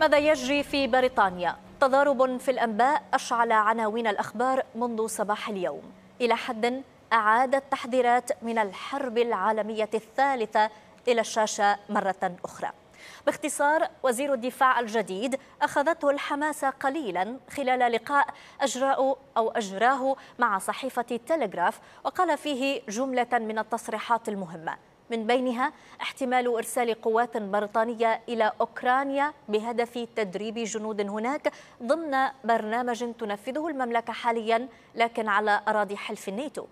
ماذا يجري في بريطانيا؟ تضارب في الأنباء أشعل عناوين الأخبار منذ صباح اليوم إلى حد أعاد التحذيرات من الحرب العالمية الثالثة إلى الشاشة مرة أخرى باختصار وزير الدفاع الجديد أخذته الحماسة قليلا خلال لقاء أجراء أو أجراه مع صحيفة تيليغراف وقال فيه جملة من التصريحات المهمة من بينها احتمال إرسال قوات بريطانية إلى أوكرانيا بهدف تدريب جنود هناك ضمن برنامج تنفذه المملكة حاليا لكن على أراضي حلف الناتو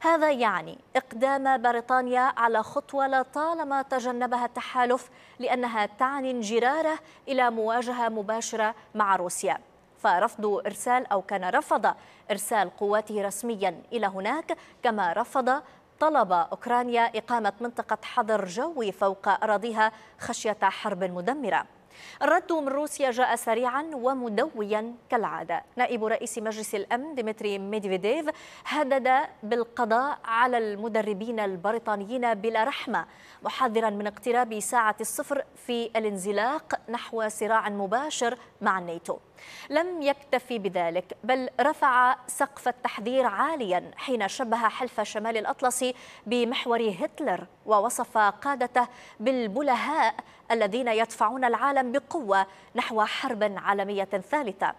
هذا يعني إقدام بريطانيا على خطوة لطالما تجنبها التحالف لأنها تعني انجراره إلى مواجهة مباشرة مع روسيا فرفض إرسال أو كان رفض إرسال قواته رسميا إلى هناك كما رفض طلب أوكرانيا إقامة منطقة حظر جوي فوق أراضيها خشية حرب مدمرة الرد من روسيا جاء سريعا ومدويا كالعادة نائب رئيس مجلس الأمن ديمتري ميدفيديف هدد بالقضاء على المدربين البريطانيين بلا رحمة محذرا من اقتراب ساعة الصفر في الانزلاق نحو صراع مباشر مع الناتو لم يكتفي بذلك بل رفع سقف التحذير عاليا حين شبه حلف شمال الأطلسي بمحور هتلر ووصف قادته بالبلهاء الذين يدفعون العالم بقوة نحو حرب عالمية ثالثة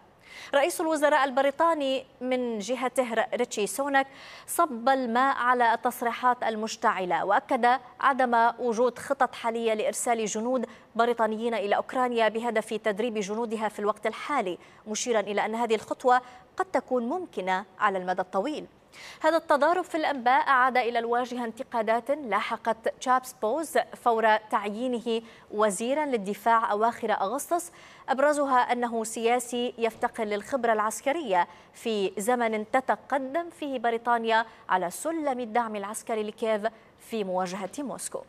رئيس الوزراء البريطاني من جهته ريتشي سونك صب الماء على التصريحات المشتعلة وأكد عدم وجود خطط حالية لإرسال جنود بريطانيين إلى أوكرانيا بهدف تدريب جنودها في الوقت الحالي مشيرا إلى أن هذه الخطوة قد تكون ممكنة على المدى الطويل هذا التضارب في الأنباء أعاد إلى الواجهة انتقادات لاحقت تشابس بوز فور تعيينه وزيرا للدفاع أواخر أغسطس أبرزها أنه سياسي يفتقر للخبرة العسكرية في زمن تتقدم فيه بريطانيا على سلم الدعم العسكري لكييف في مواجهة موسكو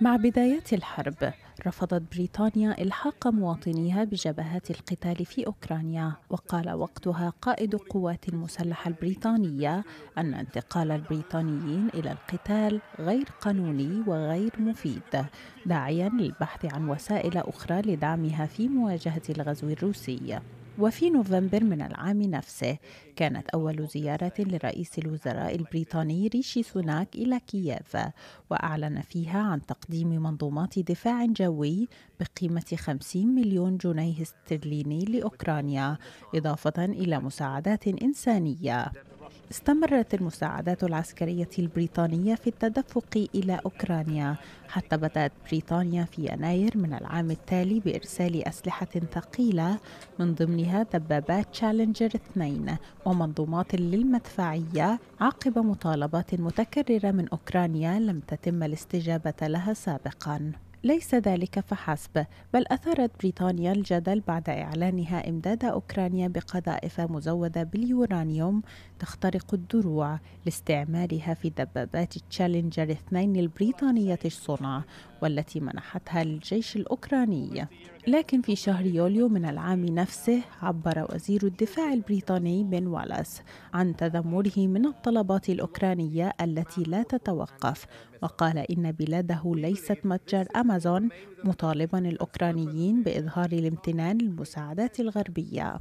مع بداية الحرب رفضت بريطانيا الحاق مواطنيها بجبهات القتال في اوكرانيا وقال وقتها قائد القوات المسلحه البريطانيه ان انتقال البريطانيين الى القتال غير قانوني وغير مفيد داعيا للبحث عن وسائل اخرى لدعمها في مواجهه الغزو الروسي وفي نوفمبر من العام نفسه كانت أول زيارة لرئيس الوزراء البريطاني ريشي سوناك إلى كييف وأعلن فيها عن تقديم منظومات دفاع جوي بقيمة 50 مليون جنيه استرليني لأوكرانيا إضافة إلى مساعدات إنسانية استمرت المساعدات العسكرية البريطانية في التدفق إلى أوكرانيا حتى بدأت بريطانيا في يناير من العام التالي بإرسال أسلحة ثقيلة من ضمنها دبابات تشالنجر 2 ومنظومات للمدفعية عقب مطالبات متكررة من أوكرانيا لم تتم الاستجابة لها سابقاً ليس ذلك فحسب بل أثارت بريطانيا الجدل بعد إعلانها إمداد أوكرانيا بقذائف مزودة باليورانيوم تخترق الدروع لاستعمالها في دبابات تشالنجر 2 البريطانية الصنع والتي منحتها الجيش الأوكراني لكن في شهر يوليو من العام نفسه عبر وزير الدفاع البريطاني بن والاس عن تذمره من الطلبات الأوكرانية التي لا تتوقف وقال إن بلاده ليست متجر أمازون مطالبا الأوكرانيين بإظهار الامتنان للمساعدات الغربية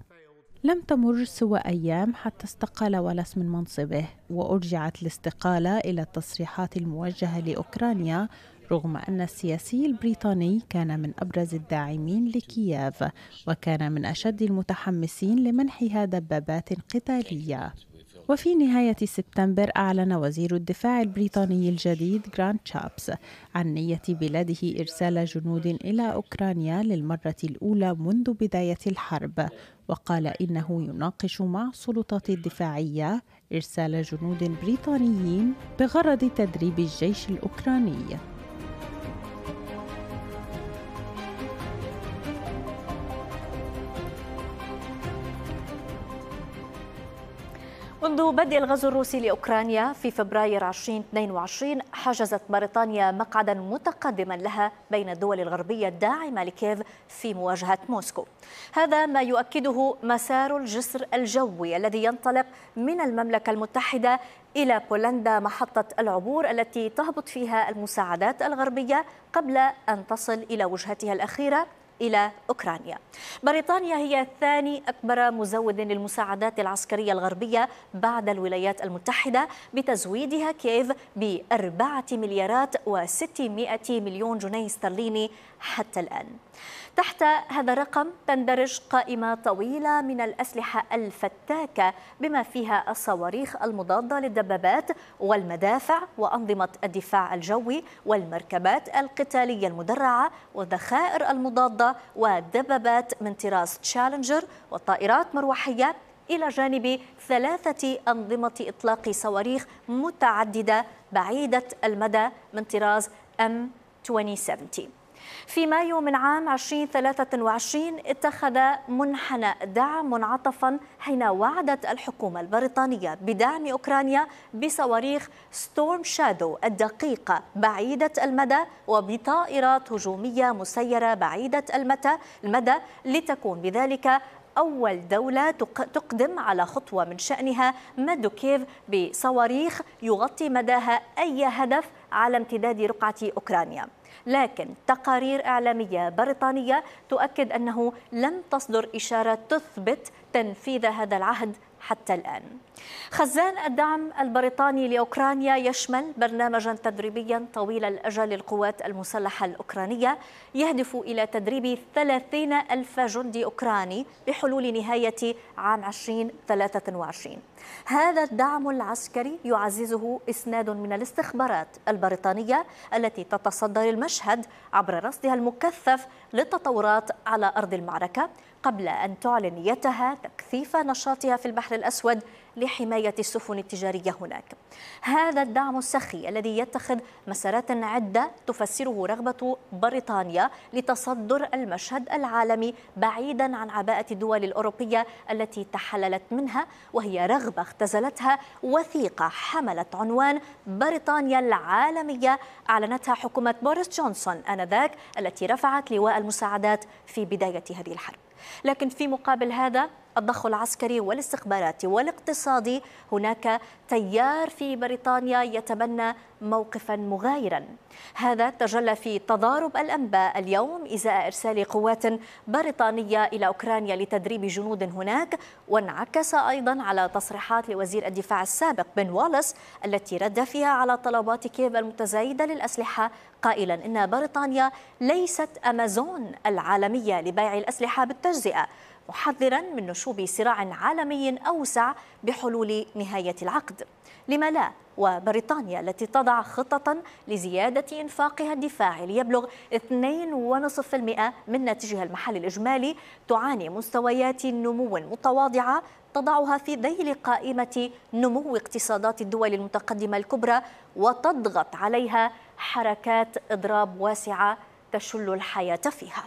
لم تمر سوى أيام حتى استقال ولس من منصبه وأرجعت الاستقالة إلى التصريحات الموجهة لأوكرانيا رغم أن السياسي البريطاني كان من أبرز الداعمين لكييف وكان من أشد المتحمسين لمنحها دبابات قتالية وفي نهاية سبتمبر أعلن وزير الدفاع البريطاني الجديد جراند شابس عن نية بلاده إرسال جنود إلى أوكرانيا للمرة الأولى منذ بداية الحرب وقال إنه يناقش مع السلطات الدفاعية إرسال جنود بريطانيين بغرض تدريب الجيش الأوكراني منذ بدء الغزو الروسي لأوكرانيا في فبراير 2022 حجزت بريطانيا مقعدا متقدما لها بين الدول الغربية الداعمة لكييف في مواجهة موسكو هذا ما يؤكده مسار الجسر الجوي الذي ينطلق من المملكة المتحدة إلى بولندا محطة العبور التي تهبط فيها المساعدات الغربية قبل أن تصل إلى وجهتها الأخيرة إلى أوكرانيا بريطانيا هي ثاني أكبر مزود للمساعدات العسكرية الغربية بعد الولايات المتحدة بتزويدها كييف بأربعة مليارات وستمائة مليون جنيه استرليني حتى الآن تحت هذا الرقم تندرج قائمة طويلة من الأسلحة الفتاكة بما فيها الصواريخ المضادة للدبابات والمدافع وأنظمة الدفاع الجوي والمركبات القتالية المدرعة والذخائر المضادة ودبابات من طراز تشالنجر والطائرات مروحية إلى جانب ثلاثة أنظمة إطلاق صواريخ متعددة بعيدة المدى من طراز M 2070 في مايو من عام 2023 اتخذ منحنى دعم منعطفا حين وعدت الحكومة البريطانية بدعم أوكرانيا بصواريخ ستورم شادو الدقيقة بعيدة المدى وبطائرات هجومية مسيرة بعيدة المتى المدى لتكون بذلك أول دولة تقدم على خطوة من شأنها مد كيف بصواريخ يغطي مداها أي هدف على امتداد رقعة أوكرانيا لكن تقارير إعلامية بريطانية تؤكد أنه لم تصدر إشارة تثبت تنفيذ هذا العهد حتى الآن خزان الدعم البريطاني لأوكرانيا يشمل برنامجا تدريبيا طويل الأجل للقوات المسلحة الأوكرانية يهدف إلى تدريب 30 ألف جندي أوكراني بحلول نهاية عام 2023 هذا الدعم العسكري يعززه إسناد من الاستخبارات البريطانية التي تتصدر المشهد عبر رصدها المكثف للتطورات على أرض المعركة قبل أن تعلن نيتها تكثيف نشاطها في البحر الأسود لحماية السفن التجارية هناك هذا الدعم السخي الذي يتخذ مسارات عدة تفسره رغبة بريطانيا لتصدر المشهد العالمي بعيدا عن عباءة الدول الأوروبية التي تحللت منها وهي رغبة اختزلتها وثيقة حملت عنوان بريطانيا العالمية أعلنتها حكومة بوريس جونسون آنذاك التي رفعت لواء المساعدات في بداية هذه الحرب لكن في مقابل هذا الضخ العسكري والاستخباراتي والاقتصادي هناك تيار في بريطانيا يتبنى موقفا مغايرا هذا تجلى في تضارب الأنباء اليوم إزاء إرسال قوات بريطانية إلى أوكرانيا لتدريب جنود هناك وانعكس أيضا على تصريحات لوزير الدفاع السابق بن والس التي رد فيها على طلبات كييف المتزايدة للأسلحة قائلا إن بريطانيا ليست أمازون العالمية لبيع الأسلحة بالتجزئة محذرا من نشوب صراع عالمي أوسع بحلول نهاية العقد لما لا وبريطانيا التي تضع خطة لزيادة إنفاقها الدفاعي ليبلغ 2.5% من ناتجها المحلي الإجمالي تعاني مستويات نمو متواضعة تضعها في ذيل قائمة نمو اقتصادات الدول المتقدمة الكبرى وتضغط عليها حركات إضراب واسعة تشل الحياة فيها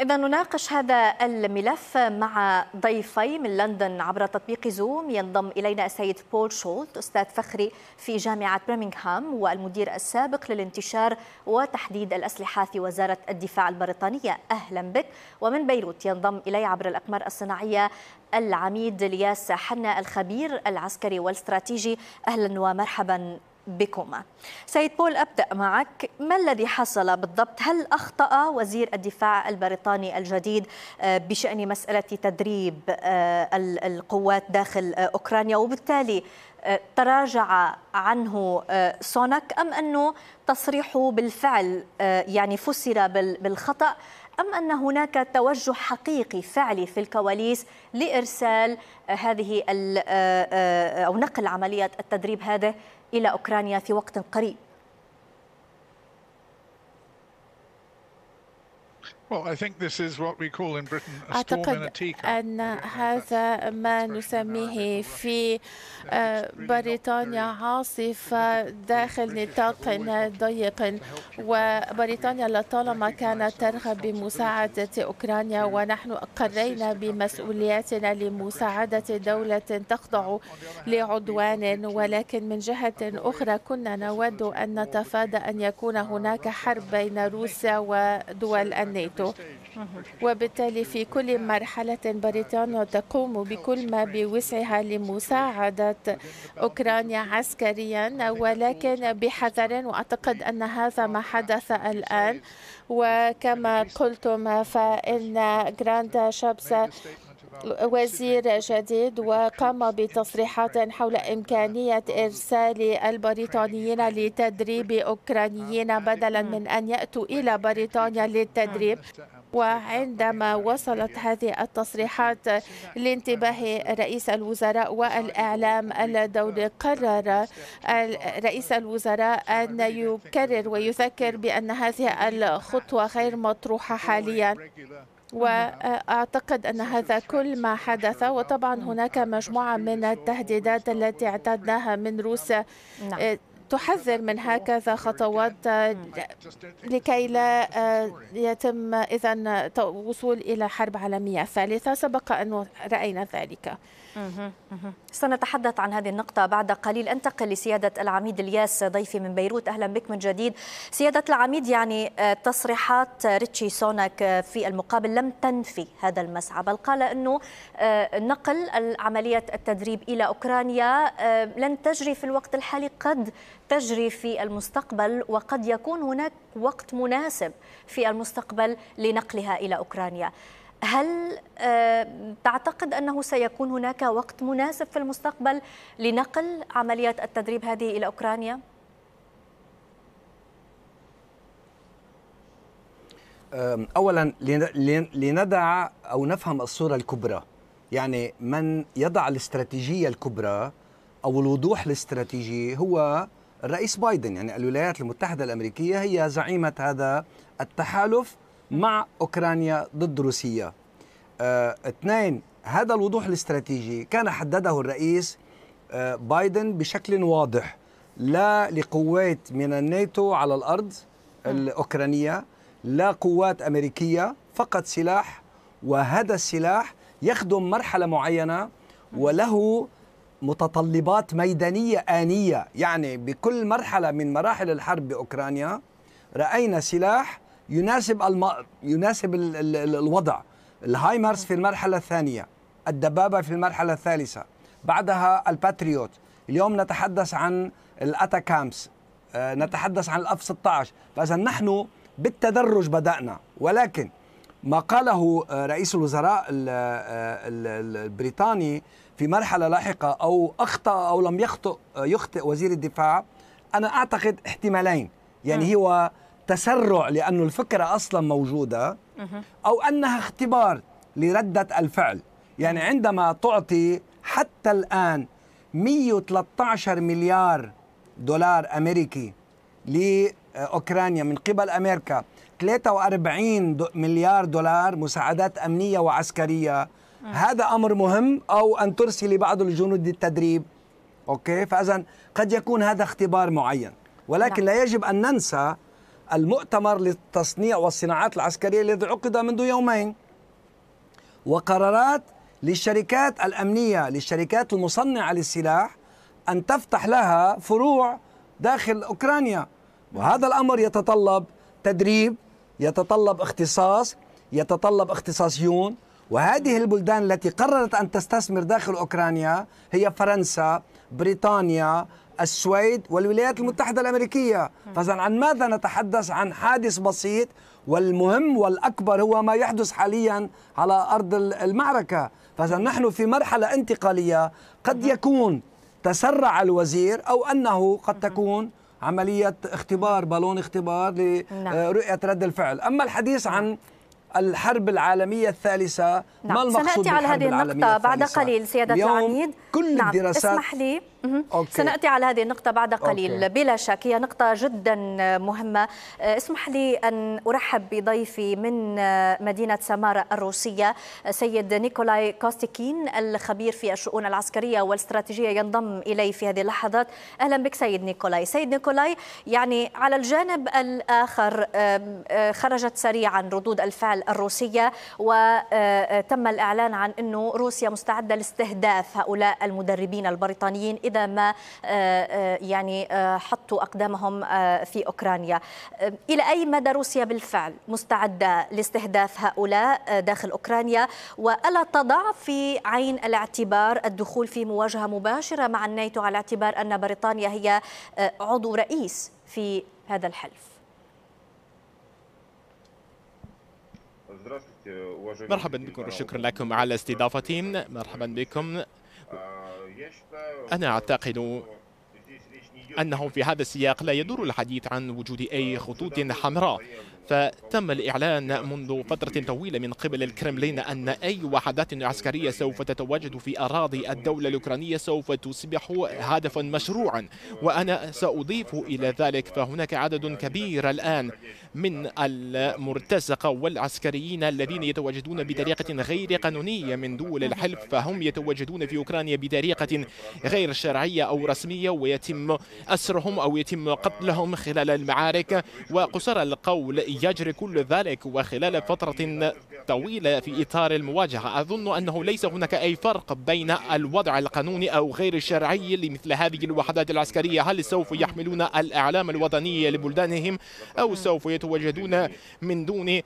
إذا نناقش هذا الملف مع ضيفي من لندن عبر تطبيق زوم ينضم إلينا السيد بول شولت أستاذ فخري في جامعة برمنغهام والمدير السابق للانتشار وتحديد الأسلحة في وزارة الدفاع البريطانية أهلا بك ومن بيروت ينضم إلي عبر الأقمار الصناعية العميد الياس حنا الخبير العسكري والاستراتيجي أهلا ومرحبا بكما سيد بول أبدأ معك ما الذي حصل بالضبط هل أخطأ وزير الدفاع البريطاني الجديد آه، بشأن مسألة تدريب آه، القوات داخل آه، أوكرانيا وبالتالي تراجع عنه سونك أم أنه تصريحه بالفعل يعني فسر بالخطأ أم أن هناك توجه حقيقي فعلي في الكواليس لإرسال هذه آه، آه، أو نقل عمليات التدريب هذه إلى أوكرانيا في وقت قريب أعتقد أن هذا ما نسميه في uh, بريطانيا عاصفة uh, داخل نطاق uh, ضيق وبريطانيا لطالما كانت ترغب بمساعدة أوكرانيا ونحن أقرينا بمسؤولياتنا لمساعدة دولة تخضع لعدوان ولكن من جهة أخرى كنا نود أن نتفادى أن يكون هناك حرب بين روسيا ودول الناتو ناتو وبالتالي في كل مرحلة بريطانيا تقوم بكل ما بوسعها لمساعدة أوكرانيا عسكريا ولكن بحذر وأعتقد أن هذا ما حدث الآن وكما قلتم فإن جراند شابس وزير جديد وقام بتصريحات حول إمكانية إرسال البريطانيين لتدريب أوكرانيين بدلا من أن يأتوا إلى بريطانيا للتدريب وعندما وصلت هذه التصريحات لانتباه رئيس الوزراء والإعلام الدولي قرر رئيس الوزراء أن يكرر ويذكر بأن هذه الخطوة غير مطروحة حاليا واعتقد ان هذا كل ما حدث وطبعا هناك مجموعه من التهديدات التي اعتدناها من روسيا نعم. إيه، تحذر من هكذا خطوات لكي لا آه، يتم إذا وصول إلى حرب عالمية ثالثة سبق أن رأينا ذلك سنتحدث عن هذه النقطة بعد قليل أنتقل لسيادة العميد الياس ضيفي من بيروت أهلا بك من جديد سيادة العميد يعني آه، تصريحات آه، ريتشي سونك في المقابل لم تنفي هذا المسعى بل قال أنه نقل عملية التدريب إلى أوكرانيا لن تجري في الوقت الحالي قد تجري في المستقبل وقد يكون هناك وقت مناسب في المستقبل لنقلها إلى أوكرانيا هل آه، تعتقد أنه سيكون هناك وقت مناسب في المستقبل لنقل عمليات التدريب هذه إلى أوكرانيا؟ اولا لندع او نفهم الصوره الكبرى يعني من يضع الاستراتيجيه الكبرى او الوضوح الاستراتيجي هو الرئيس بايدن يعني الولايات المتحدة الأمريكية هي زعيمة هذا التحالف مع أوكرانيا ضد روسيا اه اثنين هذا الوضوح الاستراتيجي كان حدده الرئيس اه بايدن بشكل واضح لا لقوات من الناتو على الأرض الأوكرانية لا قوات أمريكية فقط سلاح وهذا السلاح يخدم مرحلة معينة وله متطلبات ميدانية آنية يعني بكل مرحلة من مراحل الحرب بأوكرانيا رأينا سلاح يناسب الم... يناسب ال... ال... ال... الوضع الهايمرز في المرحلة الثانية الدبابة في المرحلة الثالثة بعدها الباتريوت اليوم نتحدث عن الأتاكامس آه، نتحدث عن الأف 16 فإذا نحن بالتدرج بدأنا ولكن ما قاله آه، رئيس الوزراء آه، البريطاني في مرحلة لاحقة أو أخطأ أو لم يخطئ يخطئ وزير الدفاع أنا أعتقد احتمالين يعني هو تسرع لأنه الفكرة أصلا موجودة أو أنها اختبار لردة الفعل يعني عندما تعطي حتى الآن 113 مليار دولار أمريكي لأوكرانيا من قبل أمريكا 43 مليار دولار مساعدات أمنية وعسكرية آه. هذا امر مهم او ان ترسلي بعض الجنود للتدريب اوكي فاذا قد يكون هذا اختبار معين ولكن لا, نعم. لا يجب ان ننسى المؤتمر للتصنيع والصناعات العسكريه الذي عقد منذ يومين وقرارات للشركات الامنيه للشركات المصنعه للسلاح ان تفتح لها فروع داخل اوكرانيا وهذا الامر يتطلب تدريب يتطلب اختصاص يتطلب اختصاصيون وهذه البلدان التي قررت أن تستثمر داخل أوكرانيا هي فرنسا بريطانيا السويد والولايات المتحدة الأمريكية فإذا عن ماذا نتحدث عن حادث بسيط والمهم والأكبر هو ما يحدث حاليا على أرض المعركة فإذا نحن في مرحلة انتقالية قد يكون تسرع الوزير أو أنه قد تكون عملية اختبار بالون اختبار لرؤية نعم. رد الفعل أما الحديث عن نعم. الحرب العالمية الثالثة نعم. ما المقصود سنأتي على هذه النقطة بعد قليل سيادة العميد كل نعم. الدراسات اسمح لي أوكي. سنأتي على هذه النقطة بعد قليل أوكي. بلا شك هي نقطة جدا مهمة آه، اسمح لي أن أرحب بضيفي من آه، مدينة سمارة الروسية آه، سيد نيكولاي كوستيكين الخبير في الشؤون العسكرية والاستراتيجية ينضم إلي في هذه اللحظات أهلا بك سيد نيكولاي سيد نيكولاي يعني على الجانب الآخر خرجت سريعا ردود الفعل الروسية وتم الإعلان عن أنه روسيا مستعدة لاستهداف هؤلاء المدربين البريطانيين إذا ما آه، آه، يعني آه، حطوا أقدامهم في أوكرانيا إلى أي مدى روسيا بالفعل مستعدة لاستهداف هؤلاء داخل أوكرانيا وألا تضع في عين الاعتبار الدخول في مواجهة مباشرة مع الناتو على اعتبار أن بريطانيا هي عضو رئيس في هذا الحلف مرحبا بكم وشكرا لكم على استضافتي مرحبا بكم أنا أعتقد أنه في هذا السياق لا يدور الحديث عن وجود أي خطوط حمراء فتم الإعلان منذ فترة طويلة من قبل الكرملين أن أي وحدات عسكرية سوف تتواجد في أراضي الدولة الأوكرانية سوف تصبح هدفا مشروعا وأنا سأضيف إلى ذلك فهناك عدد كبير الآن من المرتزقة والعسكريين الذين يتواجدون بطريقة غير قانونية من دول الحلف فهم يتواجدون في أوكرانيا بطريقة غير شرعية أو رسمية ويتم أسرهم أو يتم قتلهم خلال المعارك وقصر القول يجري كل ذلك وخلال فترة طويلة في إطار المواجهة أظن أنه ليس هناك أي فرق بين الوضع القانوني أو غير الشرعي لمثل هذه الوحدات العسكرية هل سوف يحملون الإعلام الوطني لبلدانهم أو سوف يتواجدون من دون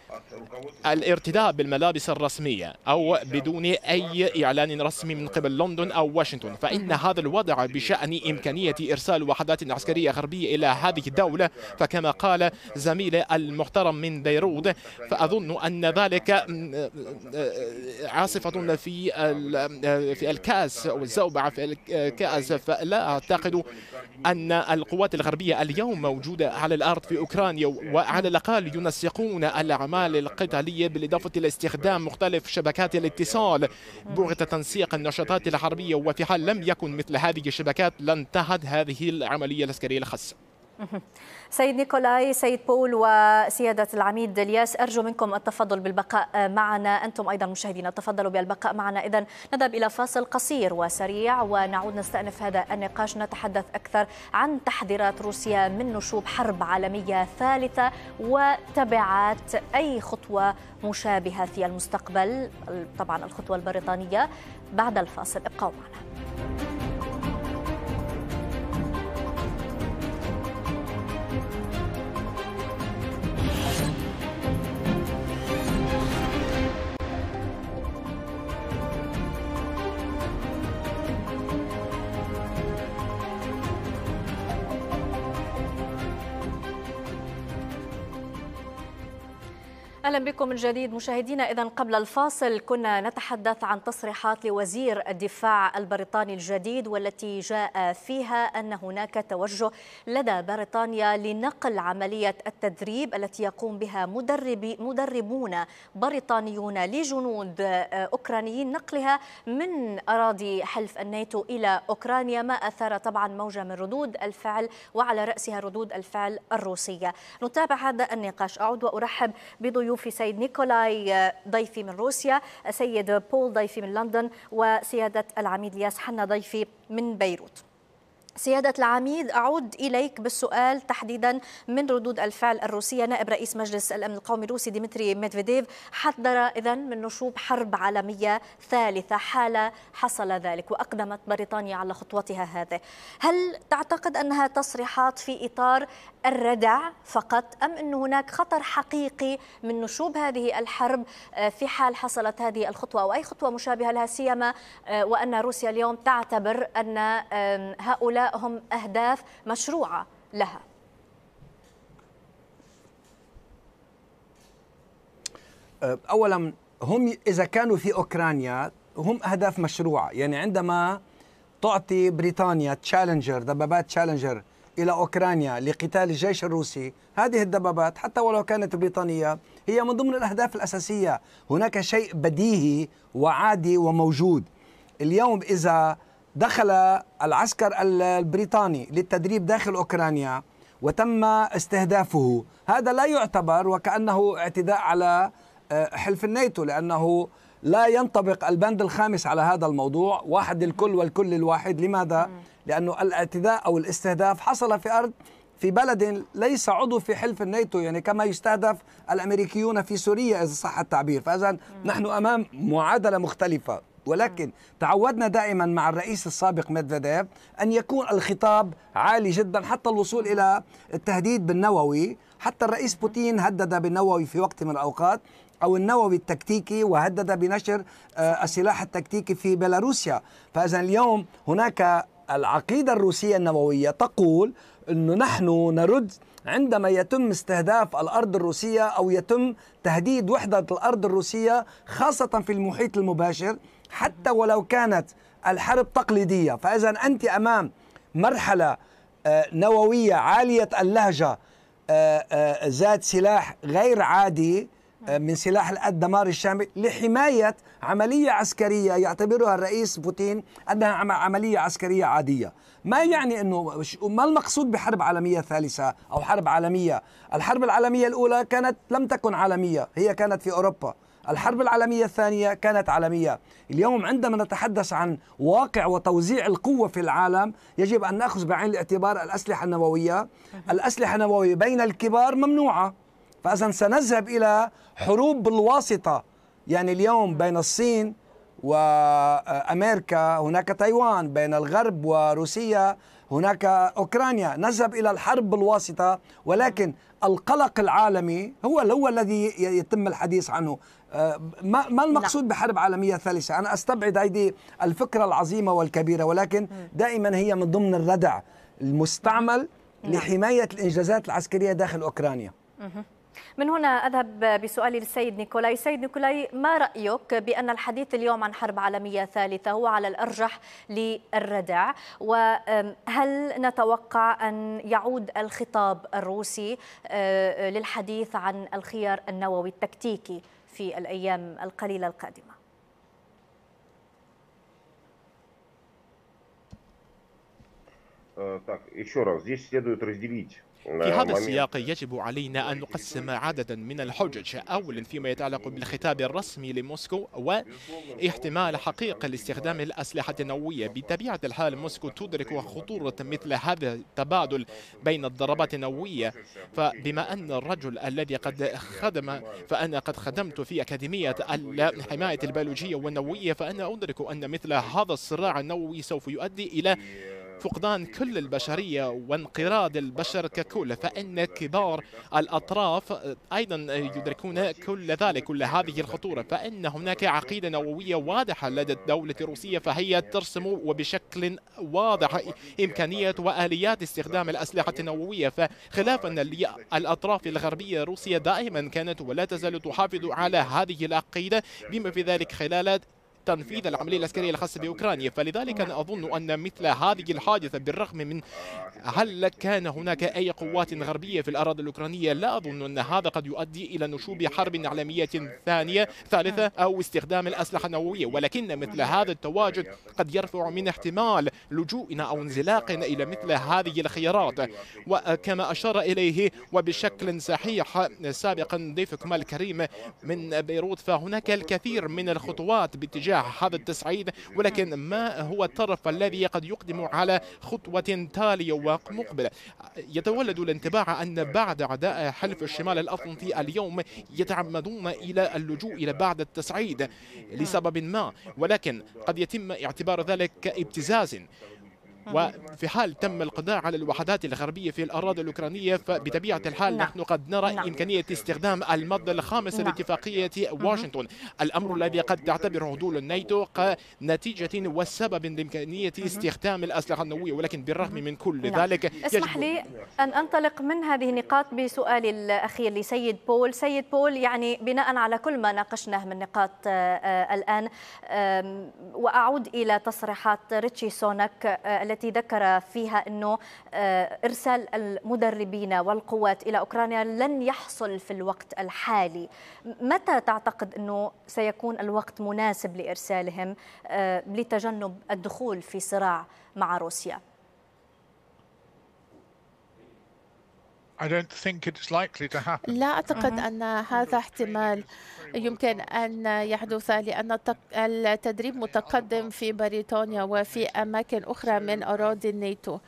الارتداء بالملابس الرسمية أو بدون أي إعلان رسمي من قبل لندن أو واشنطن فإن هذا الوضع بشأن إمكانية إرسال وحدات عسكرية غربية إلى هذه الدولة فكما قال زميل المحتوى محترم من بيروت فأظن أن ذلك عاصفة في في الكأس أو الزوبعة في الكأس فلا أعتقد أن القوات الغربية اليوم موجودة على الأرض في أوكرانيا وعلى الأقل ينسقون الأعمال القتالية بالإضافة إلى استخدام مختلف شبكات الاتصال بغية تنسيق النشاطات الحربية وفي حال لم يكن مثل هذه الشبكات لانتهت هذه العملية العسكرية الخاصة سيد نيكولاي سيد بول وسيادة العميد الياس أرجو منكم التفضل بالبقاء معنا أنتم أيضا مشاهدين تفضلوا بالبقاء معنا إذا نذهب إلى فاصل قصير وسريع ونعود نستأنف هذا النقاش نتحدث أكثر عن تحذيرات روسيا من نشوب حرب عالمية ثالثة وتبعات أي خطوة مشابهة في المستقبل طبعا الخطوة البريطانية بعد الفاصل ابقوا معنا اهلا بكم من جديد مشاهدينا اذا قبل الفاصل كنا نتحدث عن تصريحات لوزير الدفاع البريطاني الجديد والتي جاء فيها ان هناك توجه لدى بريطانيا لنقل عمليه التدريب التي يقوم بها مدربي مدربون بريطانيون لجنود آه، اوكرانيين نقلها من اراضي حلف الناتو الى اوكرانيا ما اثار طبعا موجه من ردود الفعل وعلى راسها ردود الفعل الروسيه نتابع هذا النقاش اعود وارحب بضيوف ضيوفي سيد نيكولاي آه، ضيفي من روسيا السيد بول ضيفي من لندن وسيادة العميد الياس حنا ضيفي من بيروت سيادة العميد أعود إليك بالسؤال تحديدا من ردود الفعل الروسية نائب رئيس مجلس الأمن القومي الروسي ديمتري ميدفيديف حذر إذا من نشوب حرب عالمية ثالثة حال حصل ذلك وأقدمت بريطانيا على خطوتها هذه هل تعتقد أنها تصريحات في إطار الردع فقط أم أن هناك خطر حقيقي من نشوب هذه الحرب آه، في حال حصلت هذه الخطوة أو أي خطوة مشابهة لها سيما آه، وأن روسيا اليوم تعتبر أن هؤلاء هم أهداف مشروعة لها أه، أولا هم إذا كانوا في أوكرانيا هم أهداف مشروعة يعني عندما تعطي بريطانيا تشالنجر دبابات تشالنجر إلى أوكرانيا لقتال الجيش الروسي هذه الدبابات حتى ولو كانت بريطانية هي من ضمن الأهداف الأساسية هناك شيء بديهي وعادي وموجود اليوم إذا دخل العسكر البريطاني للتدريب داخل أوكرانيا وتم استهدافه هذا لا يعتبر وكأنه اعتداء على آه، حلف الناتو لأنه لا ينطبق البند الخامس على هذا الموضوع واحد الكل والكل الواحد لماذا؟ لأنه الاعتداء أو الاستهداف حصل في أرض في بلد ليس عضو في حلف الناتو يعني كما يستهدف الامريكيون في سوريا اذا صح التعبير فاذا نحن امام معادله مختلفه ولكن تعودنا دائما مع الرئيس السابق ميدفيديف ان يكون الخطاب عالي جدا حتى الوصول الى التهديد بالنووي حتى الرئيس بوتين هدد بالنووي في وقت من الاوقات او النووي التكتيكي وهدد بنشر آه، السلاح التكتيكي في بيلاروسيا فاذا اليوم هناك العقيده الروسيه النوويه تقول انه نحن نرد عندما يتم استهداف الأرض الروسية أو يتم تهديد وحدة الأرض الروسية خاصة في المحيط المباشر حتى ولو كانت الحرب تقليدية فإذا أنت أمام مرحلة آه، نووية عالية اللهجة آه، آه، ذات سلاح غير عادي آه، من سلاح الدمار الشامل لحماية عملية عسكرية يعتبرها الرئيس بوتين أنها عملية عسكرية عادية ما يعني أنه ما المقصود بحرب عالمية ثالثة أو حرب عالمية الحرب العالمية الأولى كانت لم تكن عالمية هي كانت في أوروبا الحرب العالمية الثانية كانت عالمية اليوم عندما نتحدث عن واقع وتوزيع القوة في العالم يجب أن نأخذ بعين الاعتبار الأسلحة النووية الأسلحة النووية بين الكبار ممنوعة فإذا سنذهب إلى حروب بالواسطة يعني اليوم بين الصين وأمريكا هناك تايوان بين الغرب وروسيا هناك أوكرانيا نذهب إلى الحرب بالواسطة ولكن القلق العالمي هو هو الذي يتم الحديث عنه آه، ما ما نعم. المقصود بحرب عالمية ثالثة أنا أستبعد هذه الفكرة العظيمة والكبيرة ولكن دائما هي من ضمن الردع المستعمل لحماية الإنجازات العسكرية داخل أوكرانيا من هنا أذهب بسؤالي للسيد نيكولاي سيد نيكولاي ما رأيك بأن الحديث اليوم عن حرب عالمية ثالثة هو على الأرجح للردع وهل نتوقع أن يعود الخطاب الروسي أه، للحديث عن الخيار النووي التكتيكي في الأيام القليلة القادمة э, Так, еще раз, здесь следует разделить في هذا السياق يجب علينا أن نقسم عددا من الحجج أولا فيما يتعلق بالخطاب الرسمي لموسكو واحتمال حقيقة لاستخدام الأسلحة النووية بطبيعة الحال موسكو تدرك خطورة مثل هذا التبادل بين الضربات النووية فبما أن الرجل الذي قد خدم فأنا قد خدمت في أكاديمية الحماية البيولوجية والنووية فأنا أدرك أن مثل هذا الصراع النووي سوف يؤدي إلى فقدان كل البشرية وانقراض البشر ككل فإن كبار الأطراف أيضا يدركون كل ذلك كل هذه الخطورة فإن هناك عقيدة نووية واضحة لدى الدولة الروسية فهي ترسم وبشكل واضح إمكانية وآليات استخدام الأسلحة النووية فخلافا للأطراف الغربية روسيا دائما كانت ولا تزال تحافظ على هذه العقيدة بما في ذلك خلال تنفيذ العملية العسكرية الخاصة بأوكرانيا فلذلك أنا أظن أن مثل هذه الحادثة بالرغم من هل كان هناك أي قوات غربية في الأراضي الأوكرانية لا أظن أن هذا قد يؤدي إلى نشوب حرب اعلاميه ثانية ثالثة أو استخدام الأسلحة النووية ولكن مثل هذا التواجد قد يرفع من احتمال لجوئنا أو انزلاقنا إلى مثل هذه الخيارات وكما أشار إليه وبشكل صحيح سابقا ضيفكم الكريم من بيروت فهناك الكثير من الخطوات باتجاه استرجاع هذا التصعيد ولكن ما هو الطرف الذي قد يقدم على خطوة تالية ومقبلة يتولد الانطباع أن بعد أعداء حلف الشمال الأطلنطي اليوم يتعمدون إلى اللجوء إلى بعد التصعيد لسبب ما ولكن قد يتم اعتبار ذلك ابتزاز وفي حال تم القضاء على الوحدات الغربية في الأراضي الأوكرانية فبطبيعة الحال نعم. نحن قد نرى نعم. إمكانية استخدام المادة الخامسة نعم. لاتفاقية واشنطن الأمر الذي قد تعتبره دول الناتو نتيجة وسبب لإمكانية استخدام الأسلحة النووية ولكن بالرغم من كل ذلك اسمح لي أن أنطلق من هذه النقاط بسؤالي الأخير لسيد بول سيد بول يعني بناء على كل ما ناقشناه من نقاط آه، آه، الآن وأعود إلى تصريحات ريتشي سونك آه، التي ذكر فيها أنه آه، إرسال المدربين والقوات إلى أوكرانيا لن يحصل في الوقت الحالي متى تعتقد أنه سيكون الوقت مناسب لإرسالهم آه، لتجنب الدخول في صراع مع روسيا؟ I don't think it's likely to happen. لا أعتقد أن هذا احتمال يمكن أن يحدث لأن التدريب متقدم في بريطانيا وفي أماكن أخرى من أراضي الناتو.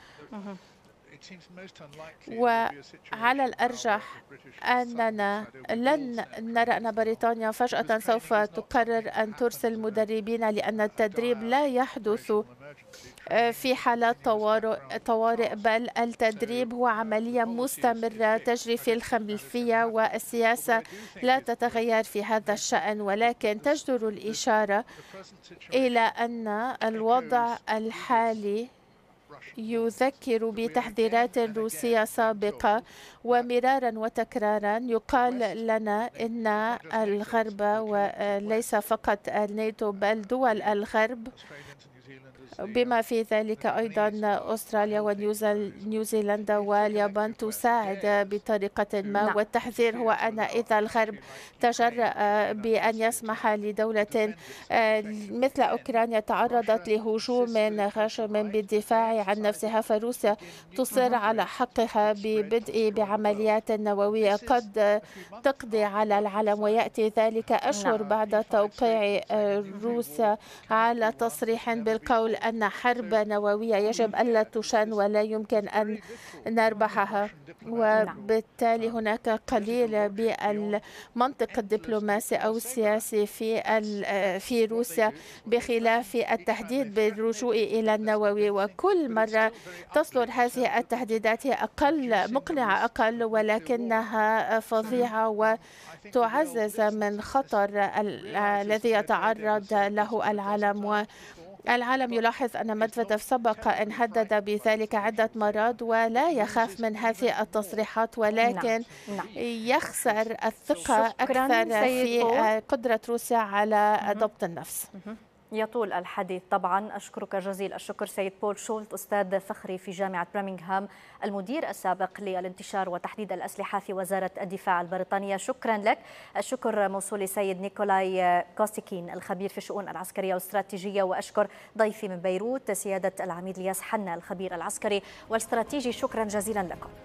وعلى الأرجح أننا لن نرى أن بريطانيا فجأة سوف تقرر أن ترسل مدربين لأن التدريب uh, لا يحدث آه، في حالات طوارئ بل التدريب هو عملية مستمرة تجري في الخلفية والسياسة لا تتغير في هذا الشأن ولكن تجدر الإشارة إلى أن الوضع الحالي يذكر بتحذيرات روسية سابقة ومرارا وتكرارا يقال لنا إن الغرب وليس فقط الناتو بل دول الغرب بما في ذلك أيضا أستراليا ونيوزيلندا واليابان تساعد بطريقة ما نعم. والتحذير هو أن إذا الغرب تجرأ بأن يسمح لدولة آه، مثل أوكرانيا تعرضت لهجوم غاشم بالدفاع عن نفسها فروسيا تصر على حقها ببدء بعمليات نووية قد تقضي على العالم ويأتي ذلك أشهر نعم. بعد توقيع آه، روسيا على تصريح بالقول أن حرب نووية يجب ألا تشن ولا يمكن أن نربحها وبالتالي نعم. هناك قليل بالمنطق الدبلوماسي أو السياسي في في روسيا بخلاف التهديد بالرجوع إلى النووي وكل مرة تصدر هذه التهديدات هي أقل مقنعة أقل ولكنها فظيعة وتعزز من خطر الذي يتعرض له العالم العالم يلاحظ أن مدفدف سبق أن هدد بذلك عدة مرات ولا يخاف من هذه التصريحات ولكن نعم، نعم. يخسر الثقة أكثر في قدرة روسيا على ضبط النفس يطول الحديث طبعا أشكرك جزيل الشكر سيد بول شولت أستاذ فخري في جامعة برمنغهام المدير السابق للانتشار وتحديد الأسلحة في وزارة الدفاع البريطانية شكرا لك الشكر موصول لسيد نيكولاي كوسيكين الخبير في الشؤون العسكرية والاستراتيجية وأشكر ضيفي من بيروت سيادة العميد لياس حنا الخبير العسكري والاستراتيجي شكرا جزيلا لكم